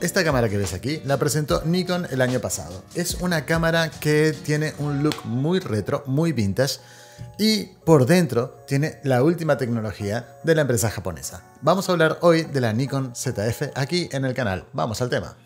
Esta cámara que ves aquí la presentó Nikon el año pasado. Es una cámara que tiene un look muy retro, muy vintage y por dentro tiene la última tecnología de la empresa japonesa. Vamos a hablar hoy de la Nikon ZF aquí en el canal. Vamos al tema.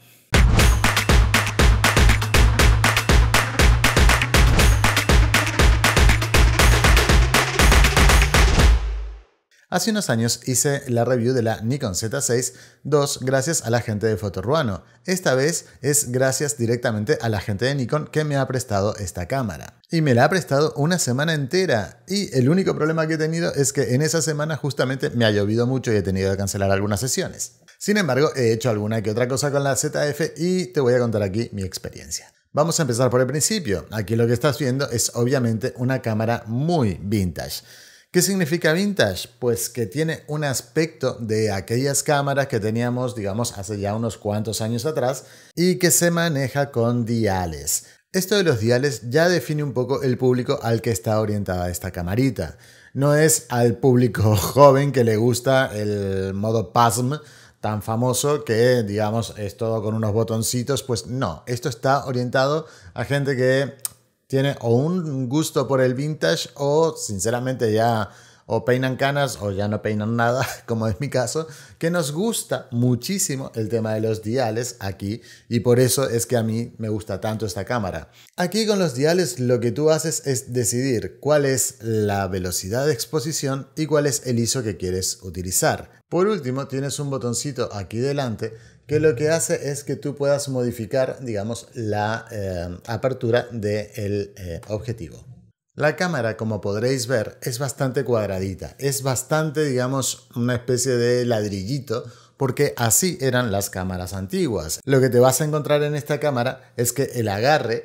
Hace unos años hice la review de la Nikon Z6 II gracias a la gente de Fotoruano. Esta vez es gracias directamente a la gente de Nikon que me ha prestado esta cámara. Y me la ha prestado una semana entera. Y el único problema que he tenido es que en esa semana justamente me ha llovido mucho y he tenido que cancelar algunas sesiones. Sin embargo, he hecho alguna que otra cosa con la ZF y te voy a contar aquí mi experiencia. Vamos a empezar por el principio. Aquí lo que estás viendo es obviamente una cámara muy vintage. ¿Qué significa vintage? Pues que tiene un aspecto de aquellas cámaras que teníamos, digamos, hace ya unos cuantos años atrás y que se maneja con diales. Esto de los diales ya define un poco el público al que está orientada esta camarita. No es al público joven que le gusta el modo PASM tan famoso que, digamos, es todo con unos botoncitos, pues no, esto está orientado a gente que tiene o un gusto por el vintage o sinceramente ya o peinan canas o ya no peinan nada, como es mi caso, que nos gusta muchísimo el tema de los diales aquí y por eso es que a mí me gusta tanto esta cámara. Aquí con los diales lo que tú haces es decidir cuál es la velocidad de exposición y cuál es el ISO que quieres utilizar. Por último, tienes un botoncito aquí delante que lo que hace es que tú puedas modificar, digamos, la eh, apertura del eh, objetivo. La cámara, como podréis ver, es bastante cuadradita, es bastante, digamos, una especie de ladrillito, porque así eran las cámaras antiguas. Lo que te vas a encontrar en esta cámara es que el agarre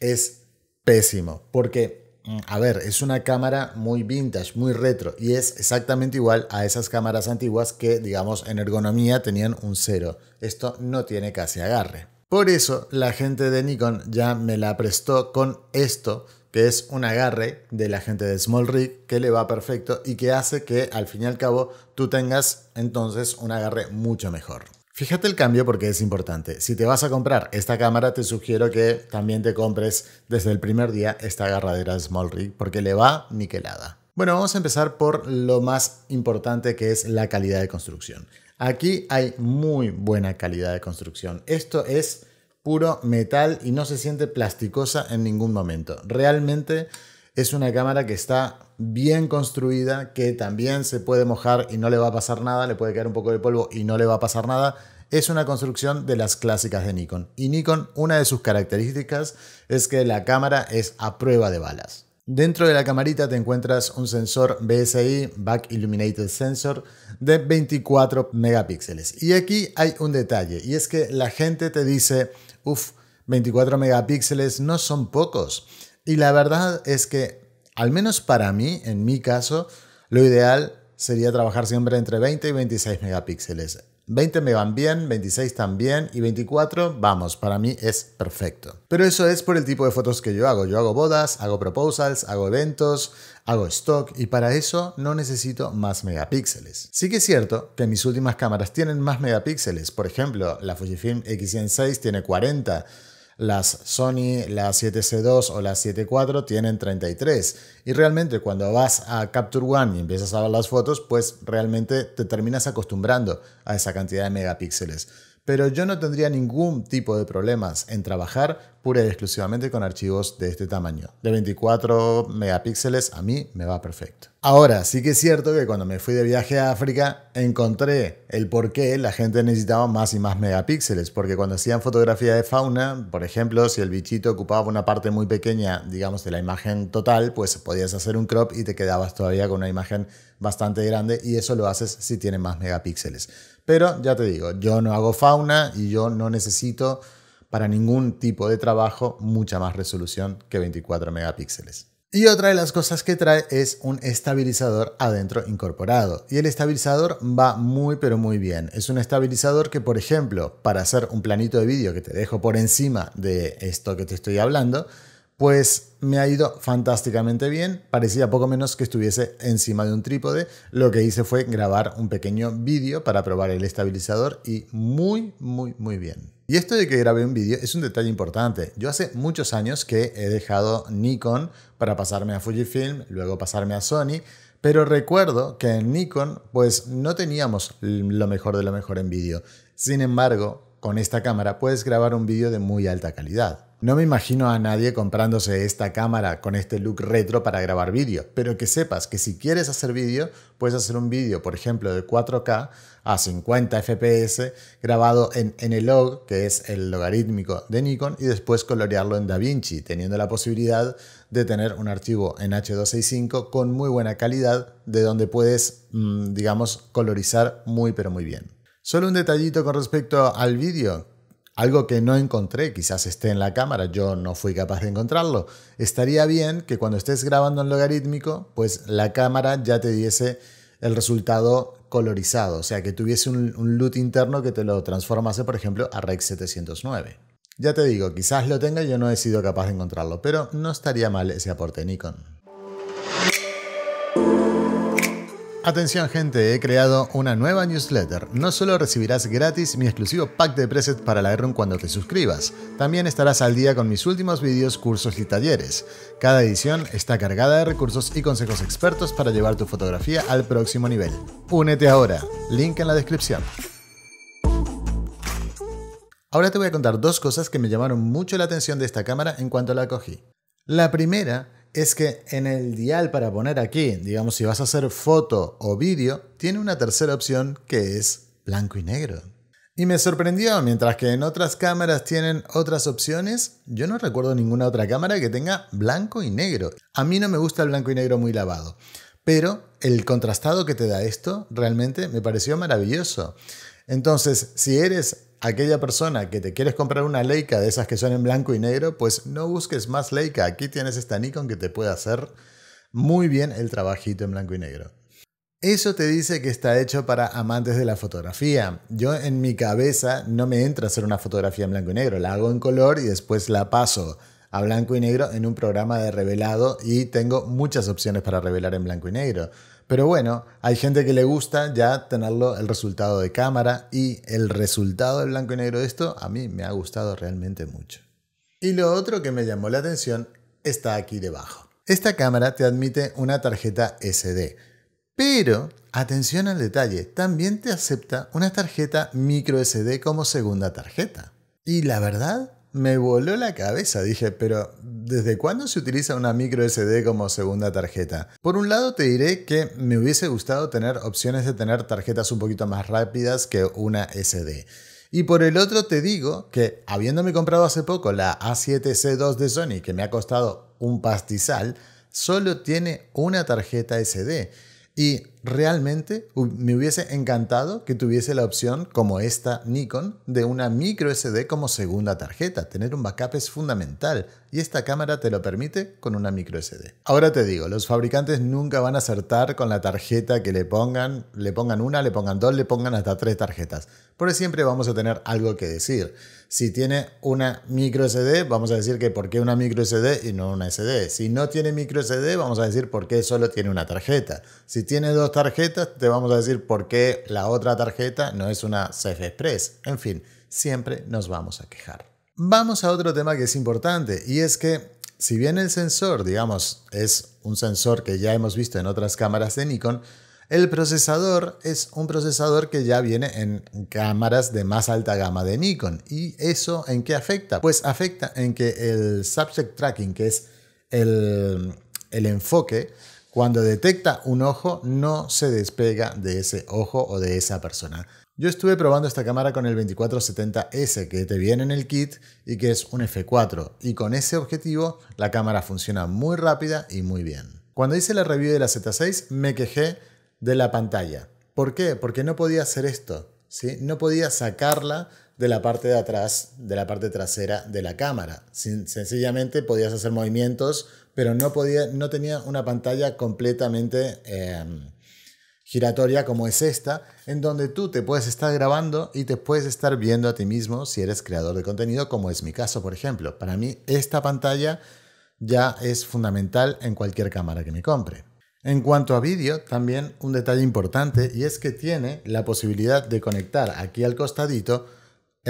es pésimo, porque, mm, a ver, es una cámara muy vintage, muy retro, y es exactamente igual a esas cámaras antiguas que, digamos, en ergonomía tenían un cero. Esto no tiene casi agarre. Por eso la gente de Nikon ya me la prestó con esto que es un agarre de la gente de Small Rig que le va perfecto y que hace que al fin y al cabo tú tengas entonces un agarre mucho mejor. Fíjate el cambio porque es importante. Si te vas a comprar esta cámara, te sugiero que también te compres desde el primer día esta agarradera de Small Rig porque le va niquelada. Bueno, vamos a empezar por lo más importante que es la calidad de construcción. Aquí hay muy buena calidad de construcción. Esto es puro metal y no se siente plasticosa en ningún momento. Realmente es una cámara que está bien construida, que también se puede mojar y no le va a pasar nada, le puede caer un poco de polvo y no le va a pasar nada. Es una construcción de las clásicas de Nikon. Y Nikon, una de sus características es que la cámara es a prueba de balas. Dentro de la camarita te encuentras un sensor BSI, Back Illuminated Sensor, de 24 megapíxeles. Y aquí hay un detalle, y es que la gente te dice, Uf, 24 megapíxeles no son pocos. Y la verdad es que, al menos para mí, en mi caso, lo ideal sería trabajar siempre entre 20 y 26 megapíxeles. 20 me van bien, 26 también y 24, vamos, para mí es perfecto. Pero eso es por el tipo de fotos que yo hago. Yo hago bodas, hago proposals, hago eventos, hago stock y para eso no necesito más megapíxeles. Sí que es cierto que mis últimas cámaras tienen más megapíxeles. Por ejemplo, la Fujifilm X106 tiene 40 las Sony, las 7C2 o las 7.4 tienen 33. Y realmente cuando vas a Capture One y empiezas a ver las fotos, pues realmente te terminas acostumbrando a esa cantidad de megapíxeles pero yo no tendría ningún tipo de problemas en trabajar pura y exclusivamente con archivos de este tamaño. De 24 megapíxeles a mí me va perfecto. Ahora, sí que es cierto que cuando me fui de viaje a África encontré el por qué la gente necesitaba más y más megapíxeles, porque cuando hacían fotografía de fauna, por ejemplo, si el bichito ocupaba una parte muy pequeña, digamos, de la imagen total, pues podías hacer un crop y te quedabas todavía con una imagen bastante grande y eso lo haces si tiene más megapíxeles. Pero ya te digo, yo no hago fauna y yo no necesito para ningún tipo de trabajo mucha más resolución que 24 megapíxeles. Y otra de las cosas que trae es un estabilizador adentro incorporado. Y el estabilizador va muy pero muy bien. Es un estabilizador que, por ejemplo, para hacer un planito de vídeo que te dejo por encima de esto que te estoy hablando, pues me ha ido fantásticamente bien. Parecía poco menos que estuviese encima de un trípode. Lo que hice fue grabar un pequeño vídeo para probar el estabilizador y muy, muy, muy bien. Y esto de que grabé un vídeo es un detalle importante. Yo hace muchos años que he dejado Nikon para pasarme a Fujifilm, luego pasarme a Sony, pero recuerdo que en Nikon pues no teníamos lo mejor de lo mejor en vídeo. Sin embargo, con esta cámara puedes grabar un vídeo de muy alta calidad. No me imagino a nadie comprándose esta cámara con este look retro para grabar vídeo, pero que sepas que si quieres hacer vídeo, puedes hacer un vídeo, por ejemplo, de 4K a 50 fps grabado en el log, que es el logarítmico de Nikon, y después colorearlo en DaVinci, teniendo la posibilidad de tener un archivo en H265 con muy buena calidad, de donde puedes, mm, digamos, colorizar muy pero muy bien. Solo un detallito con respecto al vídeo, algo que no encontré, quizás esté en la cámara, yo no fui capaz de encontrarlo. Estaría bien que cuando estés grabando en logarítmico, pues la cámara ya te diese el resultado colorizado, o sea, que tuviese un, un loot interno que te lo transformase, por ejemplo, a Rec 709. Ya te digo, quizás lo tenga, yo no he sido capaz de encontrarlo, pero no estaría mal ese aporte Nikon. Atención gente, he creado una nueva newsletter. No solo recibirás gratis mi exclusivo pack de presets para la Lightroom cuando te suscribas, también estarás al día con mis últimos vídeos, cursos y talleres. Cada edición está cargada de recursos y consejos expertos para llevar tu fotografía al próximo nivel. Únete ahora, link en la descripción. Ahora te voy a contar dos cosas que me llamaron mucho la atención de esta cámara en cuanto la cogí. La primera es que en el dial para poner aquí, digamos si vas a hacer foto o vídeo, tiene una tercera opción que es blanco y negro. Y me sorprendió, mientras que en otras cámaras tienen otras opciones, yo no recuerdo ninguna otra cámara que tenga blanco y negro. A mí no me gusta el blanco y negro muy lavado, pero el contrastado que te da esto realmente me pareció maravilloso. Entonces, si eres aquella persona que te quieres comprar una Leica de esas que son en blanco y negro, pues no busques más Leica. Aquí tienes esta Nikon que te puede hacer muy bien el trabajito en blanco y negro. Eso te dice que está hecho para amantes de la fotografía. Yo en mi cabeza no me entra hacer una fotografía en blanco y negro, la hago en color y después la paso a blanco y negro en un programa de revelado y tengo muchas opciones para revelar en blanco y negro. Pero bueno, hay gente que le gusta ya tenerlo el resultado de cámara y el resultado de blanco y negro de esto a mí me ha gustado realmente mucho. Y lo otro que me llamó la atención está aquí debajo. Esta cámara te admite una tarjeta SD, pero atención al detalle, también te acepta una tarjeta micro SD como segunda tarjeta. Y la verdad, me voló la cabeza. Dije, pero ¿desde cuándo se utiliza una micro SD como segunda tarjeta? Por un lado te diré que me hubiese gustado tener opciones de tener tarjetas un poquito más rápidas que una SD. Y por el otro te digo que habiéndome comprado hace poco la A7C2 de Sony, que me ha costado un pastizal, solo tiene una tarjeta SD. Y realmente me hubiese encantado que tuviese la opción, como esta Nikon, de una micro SD como segunda tarjeta. Tener un backup es fundamental y esta cámara te lo permite con una micro SD. Ahora te digo, los fabricantes nunca van a acertar con la tarjeta que le pongan, le pongan una, le pongan dos, le pongan hasta tres tarjetas. Por eso siempre vamos a tener algo que decir. Si tiene una micro SD, vamos a decir que por qué una micro SD y no una SD. Si no tiene micro SD, vamos a decir por qué solo tiene una tarjeta. Si tiene dos tarjetas, te vamos a decir por qué la otra tarjeta no es una CF Express. En fin, siempre nos vamos a quejar. Vamos a otro tema que es importante y es que si bien el sensor, digamos, es un sensor que ya hemos visto en otras cámaras de Nikon, el procesador es un procesador que ya viene en cámaras de más alta gama de Nikon. ¿Y eso en qué afecta? Pues afecta en que el subject tracking, que es el enfoque, cuando detecta un ojo, no se despega de ese ojo o de esa persona. Yo estuve probando esta cámara con el 2470S que te viene en el kit y que es un f4 y con ese objetivo la cámara funciona muy rápida y muy bien. Cuando hice la review de la Z6 me quejé de la pantalla. ¿Por qué? Porque no podía hacer esto, ¿sí? No podía sacarla de la parte de atrás, de la parte trasera de la cámara. sencillamente podías hacer movimientos pero no, podía, no tenía una pantalla completamente em, giratoria como es esta, en donde tú te puedes estar grabando y te puedes estar viendo a ti mismo si eres creador de contenido, como es mi caso, por ejemplo. Para mí esta pantalla ya es fundamental en cualquier cámara que me compre. En cuanto a vídeo, también un detalle importante y es que tiene la posibilidad de conectar aquí al costadito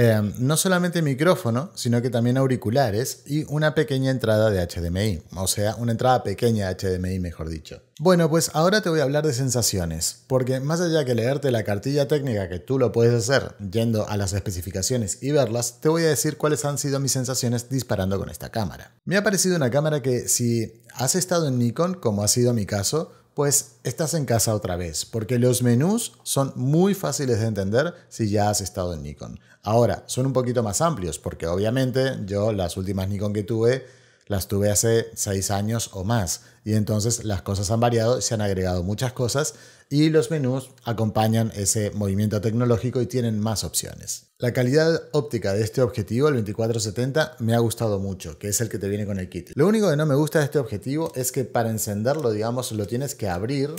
Em, no solamente micrófono, sino que también auriculares y una pequeña entrada de HDMI, o sea, una entrada pequeña de HDMI, mejor dicho. Bueno, pues ahora te voy a hablar de sensaciones, porque más allá que leerte la cartilla técnica que tú lo puedes hacer yendo a las especificaciones y verlas, te voy a decir cuáles han sido mis sensaciones disparando con esta cámara. Me ha parecido una cámara que si has estado en Nikon, como ha sido mi caso, pues estás en casa otra vez, porque los menús son muy fáciles de entender si ya has estado en Nikon. Ahora, son un poquito más amplios, porque obviamente yo las últimas Nikon que tuve las tuve hace seis años o más. Y entonces las cosas han variado, se han agregado muchas cosas y los menús acompañan ese movimiento tecnológico y tienen más opciones. La calidad óptica de este objetivo, el 2470, me ha gustado mucho, que es el que te viene con el kit. Lo único que no me gusta de este objetivo es que para encenderlo, digamos, lo tienes que abrir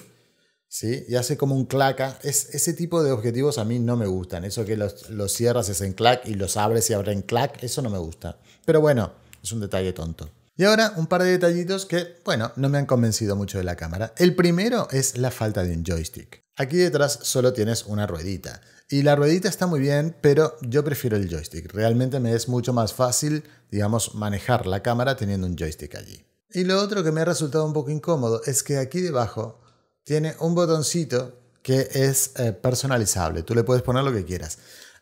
¿sí? Y hace como un claca. Es, ese tipo de objetivos a mí no me gustan. Eso que los, los cierras y hacen clac y los abres y abren clac, eso no me gusta. Pero bueno, es un detalle tonto. Y ahora un par de detallitos que, bueno, no me han convencido mucho de la cámara. El primero es la falta de un joystick. Aquí detrás solo tienes una ruedita. Y la ruedita está muy bien, pero yo prefiero el joystick. Realmente me es mucho más fácil, digamos, manejar la cámara teniendo un joystick allí. Y lo otro que me ha resultado un poco incómodo es que aquí debajo tiene un botoncito que es eh, personalizable. Tú le puedes poner lo que quieras.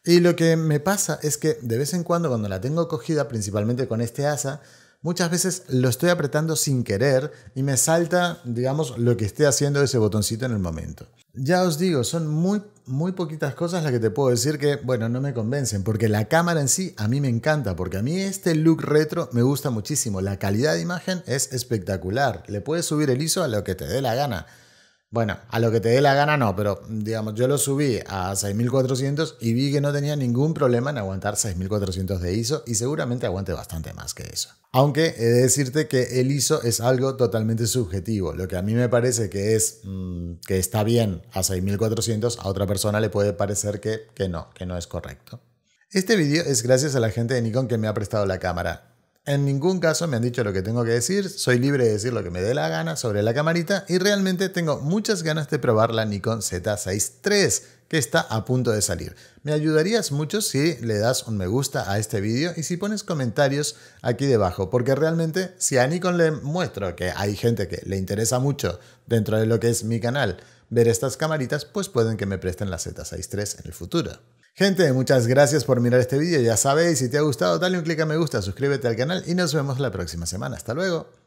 Y lo que me pasa es que de vez en cuando, cuando la tengo cogida, principalmente con este asa, muchas veces lo estoy apretando sin querer y me salta, digamos, lo que esté haciendo ese botoncito en el momento. Ya os digo, son muy, muy poquitas cosas las que te puedo decir que, bueno, no me convencen, porque la cámara en sí a mí me encanta, porque a mí este look retro me gusta muchísimo, la calidad de imagen es espectacular, le puedes subir el ISO a lo que te dé la gana. Bueno, a lo que te dé la gana no, pero digamos, yo lo subí a 6400 y vi que no tenía ningún problema en aguantar 6400 de ISO y seguramente aguante bastante más que eso. Aunque he de decirte que el ISO es algo totalmente subjetivo, lo que a mí me parece que es mm, que está bien a 6400, a otra persona le puede parecer que, que no, que no es correcto. Este vídeo es gracias a la gente de Nikon que me ha prestado la cámara. En ningún caso me han dicho lo que tengo que decir, soy libre de decir lo que me dé la gana sobre la camarita y realmente tengo muchas ganas de probar la Nikon Z6 III que está a punto de salir. Me ayudarías mucho si le das un me gusta a este vídeo y si pones comentarios aquí debajo, porque realmente si a Nikon le muestro que hay gente que le interesa mucho dentro de lo que es mi canal ver estas camaritas, pues pueden que me presten la Z6 III en el futuro. Gente, muchas gracias por mirar este vídeo. Ya sabéis, si te ha gustado, dale un clic a me gusta, suscríbete al canal y nos vemos la próxima semana. Hasta luego.